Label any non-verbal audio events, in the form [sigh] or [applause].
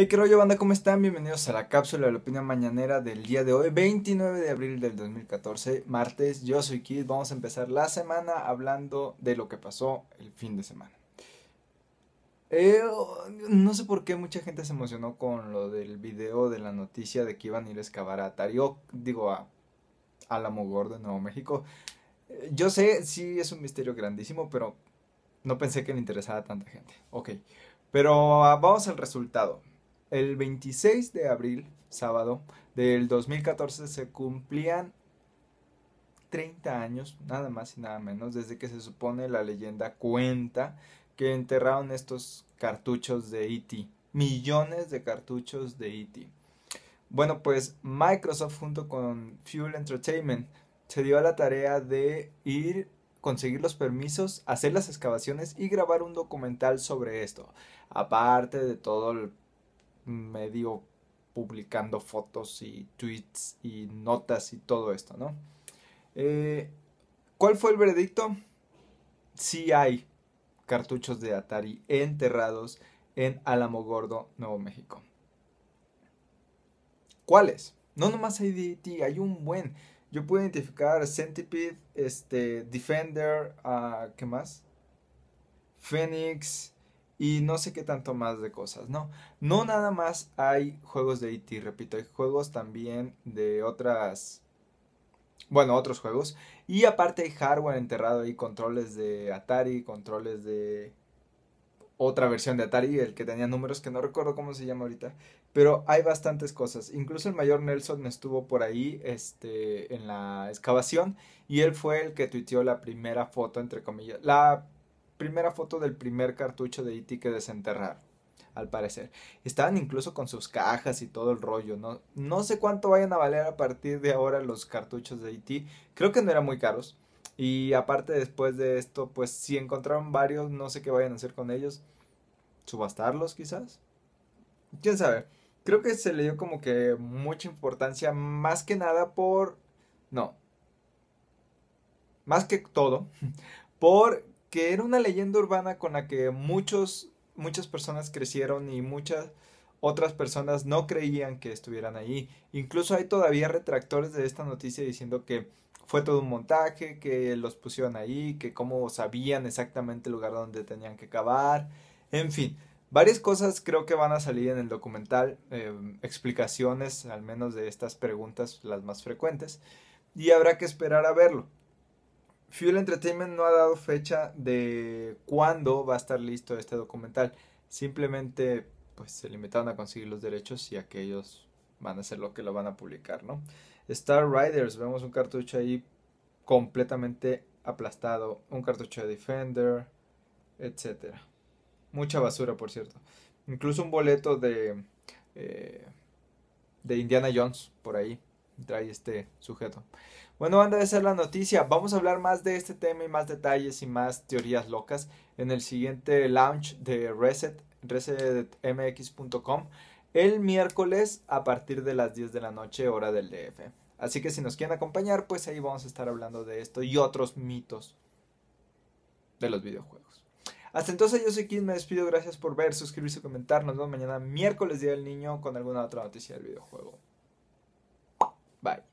Hey, qué rollo, banda, ¿cómo están? Bienvenidos a la cápsula de la opinión mañanera del día de hoy, 29 de abril del 2014, martes. Yo soy Kid, vamos a empezar la semana hablando de lo que pasó el fin de semana. Eh, no sé por qué mucha gente se emocionó con lo del video de la noticia de que iban a ir a excavar a Tario, digo a Álamo Gordo en Nuevo México. Eh, yo sé, sí es un misterio grandísimo, pero no pensé que le interesara a tanta gente. Ok, pero ah, vamos al resultado el 26 de abril, sábado del 2014, se cumplían 30 años, nada más y nada menos, desde que se supone la leyenda cuenta que enterraron estos cartuchos de E.T. Millones de cartuchos de E.T. Bueno, pues Microsoft junto con Fuel Entertainment se dio a la tarea de ir conseguir los permisos, hacer las excavaciones y grabar un documental sobre esto. Aparte de todo el medio publicando fotos y tweets y notas y todo esto, ¿no? Eh, ¿Cuál fue el veredicto? si hay cartuchos de Atari enterrados en Álamo Gordo, Nuevo México. ¿Cuáles? No nomás hay DT, e hay un buen. Yo pude identificar Centipede, este, Defender, ah, ¿qué más? Phoenix, y no sé qué tanto más de cosas, ¿no? No nada más hay juegos de E.T., repito, hay juegos también de otras, bueno, otros juegos. Y aparte hay hardware enterrado ahí, controles de Atari, controles de otra versión de Atari, el que tenía números que no recuerdo cómo se llama ahorita, pero hay bastantes cosas. Incluso el mayor Nelson estuvo por ahí este, en la excavación y él fue el que tuiteó la primera foto, entre comillas, la primera foto del primer cartucho de E.T. que desenterrar al parecer. Estaban incluso con sus cajas y todo el rollo, ¿no? No sé cuánto vayan a valer a partir de ahora los cartuchos de IT. E Creo que no eran muy caros. Y aparte después de esto, pues si encontraron varios, no sé qué vayan a hacer con ellos. Subastarlos quizás. ¿Quién sabe? Creo que se le dio como que mucha importancia, más que nada por... No. Más que todo, [laughs] por que era una leyenda urbana con la que muchos, muchas personas crecieron y muchas otras personas no creían que estuvieran ahí. Incluso hay todavía retractores de esta noticia diciendo que fue todo un montaje, que los pusieron ahí, que cómo sabían exactamente el lugar donde tenían que cavar, en fin. Varias cosas creo que van a salir en el documental, eh, explicaciones al menos de estas preguntas las más frecuentes, y habrá que esperar a verlo. Fuel Entertainment no ha dado fecha de cuándo va a estar listo este documental. Simplemente pues se limitaron a conseguir los derechos y aquellos van a ser lo que lo van a publicar, ¿no? Star Riders, vemos un cartucho ahí completamente aplastado, un cartucho de Defender, etcétera. Mucha basura, por cierto. Incluso un boleto de eh, de Indiana Jones por ahí trae este sujeto. Bueno, anda, de ser la noticia. Vamos a hablar más de este tema y más detalles y más teorías locas en el siguiente launch de Reset, resetmx.com, el miércoles a partir de las 10 de la noche, hora del DF. Así que si nos quieren acompañar, pues ahí vamos a estar hablando de esto y otros mitos de los videojuegos. Hasta entonces yo soy Kim, me despido, gracias por ver, suscribirse, comentar, nos vemos mañana miércoles Día del Niño con alguna otra noticia del videojuego. Bye.